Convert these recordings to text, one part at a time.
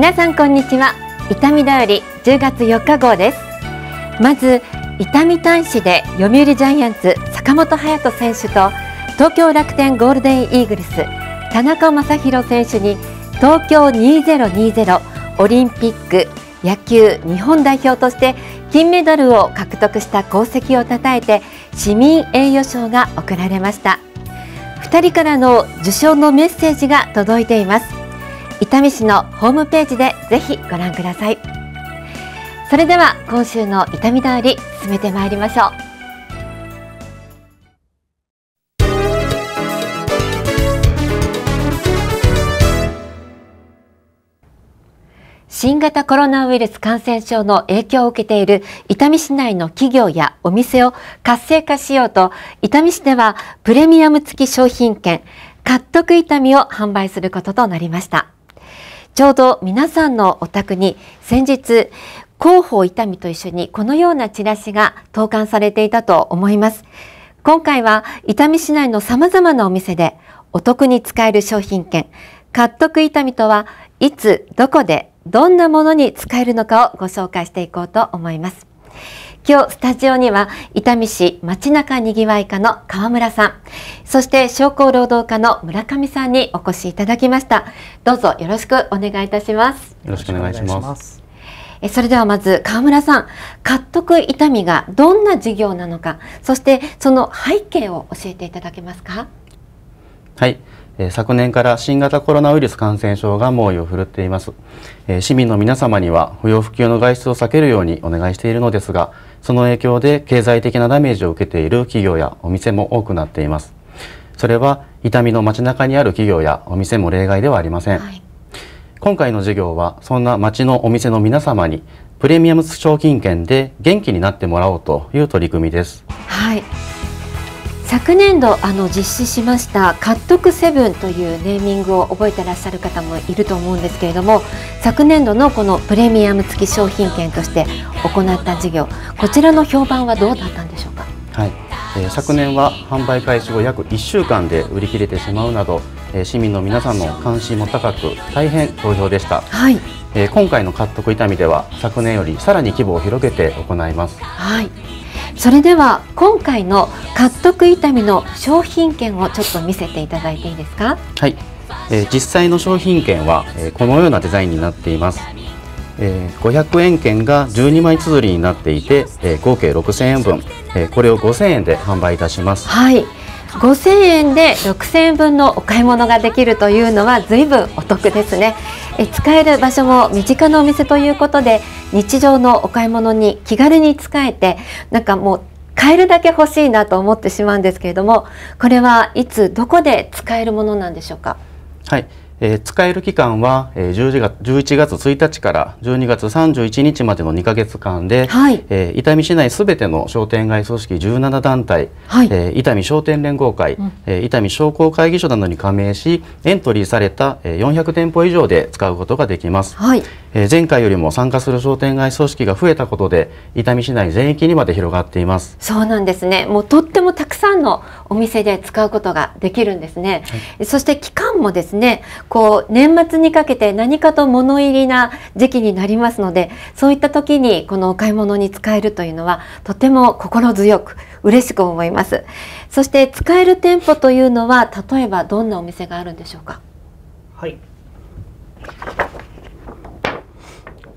皆さんこんにちは痛みだより10月4日号ですまず痛み大使で読売ジャイアンツ坂本勇人選手と東京楽天ゴールデンイーグルス田中将大選手に東京2020オリンピック野球日本代表として金メダルを獲得した功績をたたえて市民栄誉賞が贈られました2人からの受賞のメッセージが届いています伊丹市のホームページでぜひご覧くださいそれでは今週の伊丹通り進めてまいりましょう新型コロナウイルス感染症の影響を受けている伊丹市内の企業やお店を活性化しようと、伊丹市ではプレミアム付き商品券、買っとく伊丹を販売することとなりました。ちょうど皆さんのお宅に先日広報伊丹と一緒にこのようなチラシが投函されていたと思います。今回は伊丹市内の様々なお店でお得に使える商品券、買得伊丹とはいつ、どこで、どんなものに使えるのかをご紹介していこうと思います。今日スタジオには伊丹市町中にぎわい課の川村さんそして商工労働課の村上さんにお越しいただきましたどうぞよろしくお願いいたしますよろしくお願いしますえそれではまず川村さん獲得伊丹がどんな事業なのかそしてその背景を教えていただけますかはい昨年から新型コロナウイルス感染症が猛威を振るっています市民の皆様には不要不急の外出を避けるようにお願いしているのですがその影響で経済的なダメージを受けている企業やお店も多くなっています。それは痛みの街中にある企業やお店も例外ではありません。はい、今回の授業はそんな街のお店の皆様にプレミアム賞金券で元気になってもらおうという取り組みです。はい。昨年度あの実施しました「カットクセブン」というネーミングを覚えてらっしゃる方もいると思うんですけれども昨年度のこのプレミアム付き商品券として行った事業こちらの評判はどうだったんでしょうか、はいえー、昨年は販売開始後約1週間で売り切れてしまうなど、えー、市民の皆さんの関心も高く大変好評でした。はいえー、今回の獲得痛みでは昨年よりさらに規模を広げて行います。はいそれでは今回の獲得痛みの商品券をちょっと見せていただいていいですかはい、えー、実際の商品券は、えー、このようなデザインになっています、えー、500円券が12枚綴りになっていて、えー、合計6000円分、えー、これを5000円で販売いたしますはい5000円で6000円分のお買い物ができるというのは随分お得ですねえ使える場所も身近なお店ということで日常のお買い物に気軽に使えてなんかもう買えるだけ欲しいなと思ってしまうんですけれどもこれはいつどこで使えるものなんでしょうかはいえー、使える期間は、えー、11, 月1日から12月31日までの2か月間で、はい、えー、伊丹市内すべての商店街組織17団体、はい、えー、伊丹商店連合会、うん、えー、伊丹商工会議所などに加盟しエントリーされた、えー、400店舗以上で使うことができます。はいえ前回よりも参加する商店街組織が増えたことで伊丹市内全域にまで広がっていますそうなんですねもうとってもたくさんのお店で使うことができるんですね、はい、そして期間もですねこう年末にかけて何かと物入りな時期になりますのでそういった時にこのお買い物に使えるというのはとても心強く嬉しく思いますそして使える店舗というのは例えばどんなお店があるんでしょうかはい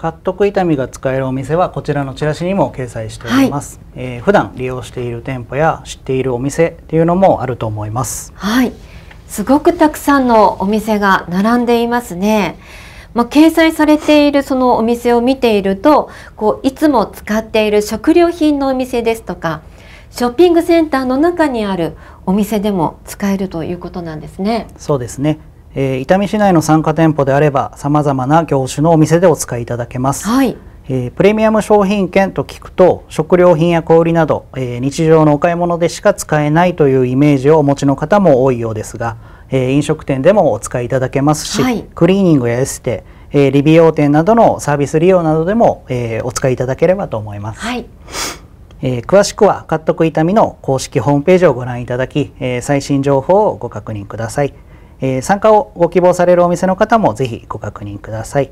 買っとく痛みが使えるお店はこちらのチラシにも掲載しております、はい、えー、普段利用している店舗や知っているお店っていうのもあると思いますはいすごくたくさんのお店が並んでいますねまあ、掲載されているそのお店を見ているとこういつも使っている食料品のお店ですとかショッピングセンターの中にあるお店でも使えるということなんですね。そうですね。えー、伊丹市内の参加店舗であればさまざまな業種のお店でお使いいただけます、はい、えー、プレミアム商品券と聞くと食料品や小売など、えー、日常のお買い物でしか使えないというイメージをお持ちの方も多いようですが、え飲食店でもお使いいただけますし、はい、クリーニングやエステ、えリビオ店などのサービス利用などでも、えお使いいただければと思います。はいえー、詳しくは、カットク痛みの公式ホームページをご覧いただき、えー、最新情報をご確認ください。えー、参加をご希望されるお店の方もぜひご確認ください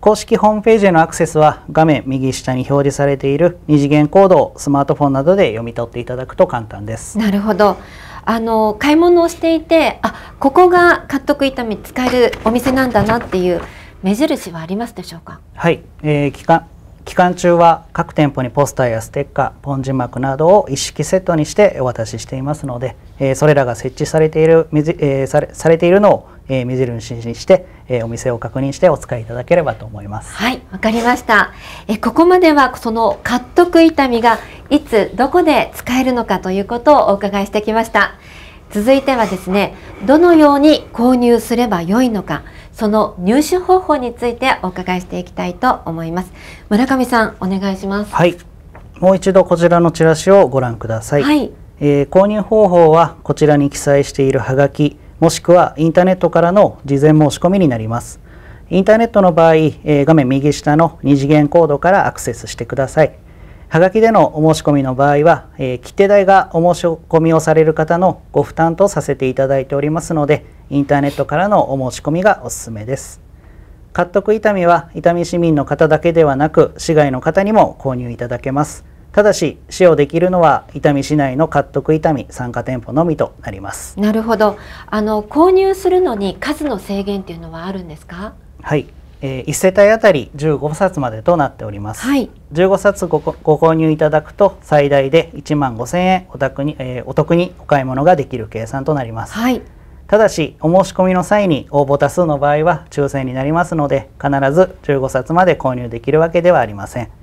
公式ホームページへのアクセスは画面右下に表示されている二次元コードをスマートフォンなどで読み取っていただくと簡単ですなるほどあの買い物をしていてあここが買っとく痛み使えるお店なんだなっていう目印はありますでしょうかはい、えー、期間期間中は各店舗にポスターやステッカーポン字幕などを一式セットにしてお渡ししていますので、えー、それらが設置されている、えー、されされているのを、えー、目印にして、えー、お店を確認してお使いいただければと思いますはいわかりました、えここまではその買っとく痛みがいつどこで使えるのかということをお伺いしてきました続いてはですねどのように購入すればよいのかその入手方法についてお伺いしていきたいと思います村上さんお願いしますはいもう一度こちらのチラシをご覧ください、はい、えー、購入方法はこちらに記載しているハガキもしくはインターネットからの事前申し込みになりますインターネットの場合、えー、画面右下の二次元コードからアクセスしてくださいはがきでのお申し込みの場合は、えー、切手代がお申し込みをされる方のご負担とさせていただいておりますので、インターネットからのお申し込みがおすすめです。買得痛みは、痛み市民の方だけではなく、市外の方にも購入いただけます。ただし、使用できるのは、伊丹市内の買得痛み参加店舗のみとなります。なるほど。あの購入するのに数の制限っていうのはあるんですか？はい。えー、1世帯あたり15冊までとなっております、はい、15冊ごご購入いただくと最大で1万5000円お宅に,、えー、お得にお買い物ができる計算となります、はい、ただしお申し込みの際に応募多数の場合は抽選になりますので必ず15冊まで購入できるわけではありません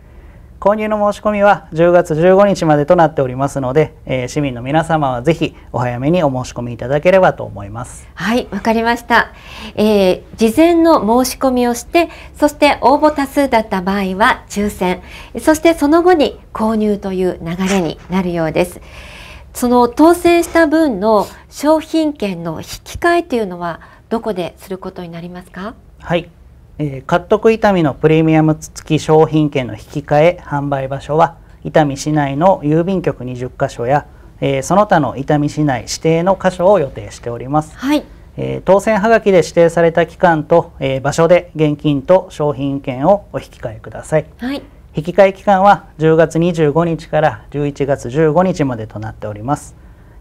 購入の申し込みは10月15日までとなっておりますので、えー、市民の皆様はぜひお早めにお申し込みいただければと思いますはいわかりました、えー、事前の申し込みをしてそして応募多数だった場合は抽選そしてその後に購入という流れになるようですその当選した分の商品券の引き換えというのはどこですることになりますかはいえー、買得伊丹のプレミアム付き商品券の引き換え販売場所は伊丹市内の郵便局20カ所や、えー、その他の伊丹市内指定の箇所を予定しております、はい、えー、当選はがきで指定された期間と、え場所で現金と商品券をお引き換えください、はい、引き換え期間は10月25日から11月15日までとなっております、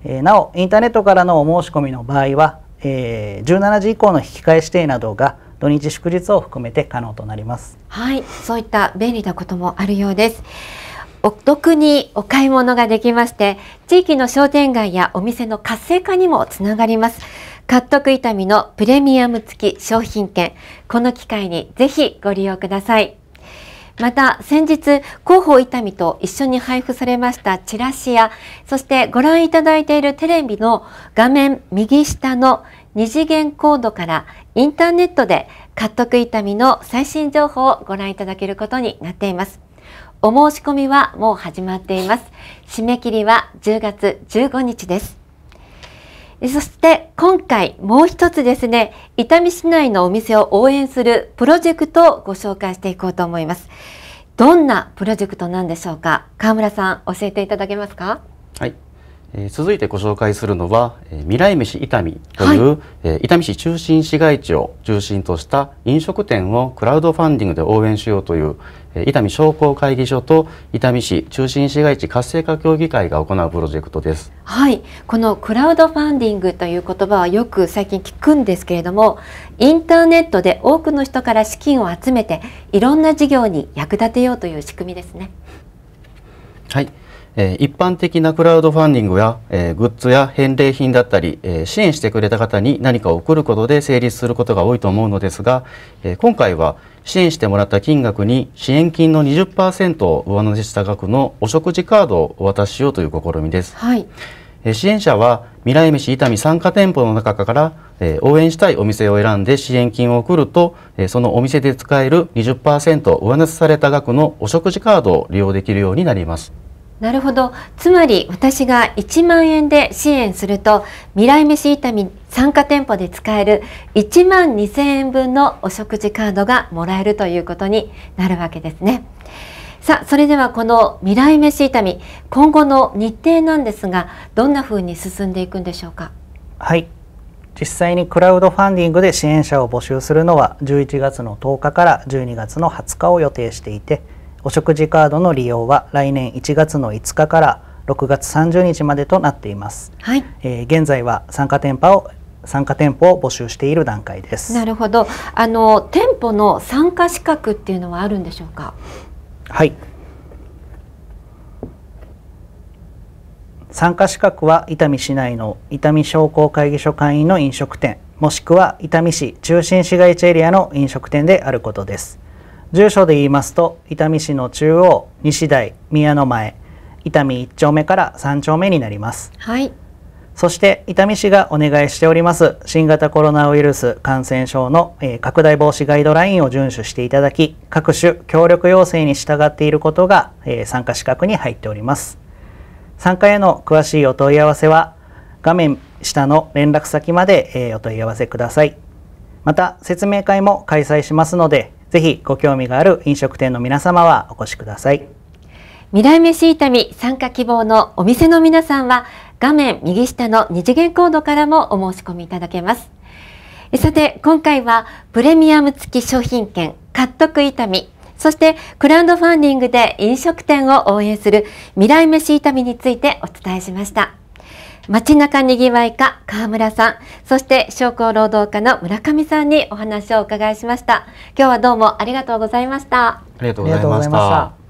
えなおインターネットからのお申し込みの場合は、え17時以降の引き換え指定などが土日祝日を含めて可能となりますはいそういった便利なこともあるようですお得にお買い物ができまして地域の商店街やお店の活性化にもつながります買得痛みのプレミアム付き商品券この機会にぜひご利用くださいまた先日広報痛みと一緒に配布されましたチラシやそしてご覧いただいているテレビの画面右下の二次元コードからインターネットで買得痛みの最新情報をご覧いただけることになっています。お申し込みはもう始まっています。締め切りは10月15日です。そして今回もう一つですね、伊丹市内のお店を応援するプロジェクトをご紹介していこうと思います。どんなプロジェクトなんでしょうか川村さん教えていただけますかはいえー、続いてご紹介するのは、えー、未来飯伊丹という、はい、えー、伊丹市中心市街地を中心とした飲食店をクラウドファンディングで応援しようという、えー、伊丹商工会議所と伊丹市中心市街地活性化協議会が行うプロジェクトです。はい、このクラウドファンディングという言葉はよく最近聞くんですけれども、インターネットで多くの人から資金を集めていろんな事業に役立てようという仕組みですね。はい。一般的なクラウドファンディングや、グッズや返礼品だったり、支援してくれた方に何かを送ることで成立することが多いと思うのですが、今回は支援してもらった金額に支援金の20%を上乗せした額のお食事カードをお渡ししようという試みです。はい、支援者は未来飯伊丹参加店舗の中から、応援したいお店を選んで支援金を送ると、そのお店で使える20%上乗せされた額のお食事カードを利用できるようになります。なるほどつまり私が1万円で支援すると未来飯炒み参加店舗で使える1万2000円分のお食事カードがもらえるということになるわけですね。さあそれではこの未来飯炒み今後の日程なんですがどんな風に進んでいくんでしょうか。はい実際にクラウドファンディングで支援者を募集するのは11月の10日から12月の20日を予定していてお食事カードの利用は来年1月の5日から6月30日までとなっています。はい、えー、現在は参加店舗を参加店舗を募集している段階です。なるほど。あの店舗の参加資格っていうのはあるんでしょうか。はい。参加資格は伊丹市内の伊丹商工会議所会員の飲食店もしくは伊丹市中心市街地エリアの飲食店であることです。住所で言いますと伊丹市の中央西台宮の前伊丹1丁目から3丁目になりますはいそして伊丹市がお願いしております新型コロナウイルス感染症の拡大防止ガイドラインを遵守していただき各種協力要請に従っていることが参加資格に入っております参加への詳しいお問い合わせは画面下の連絡先までお問い合わせくださいまた説明会も開催しますのでぜひご興味がある飲食店の皆様はお越しください未来飯炒み参加希望のお店の皆さんは画面右下の二次元コードからもお申し込みいただけますさて今回はプレミアム付き商品券獲得痛みそしてクラウドファンディングで飲食店を応援する未来飯炒みについてお伝えしました。街中にぎわいか川村さん、そして商工労働課の村上さんにお話をお伺いしました。今日はどうもありがとうございました。ありがとうございました。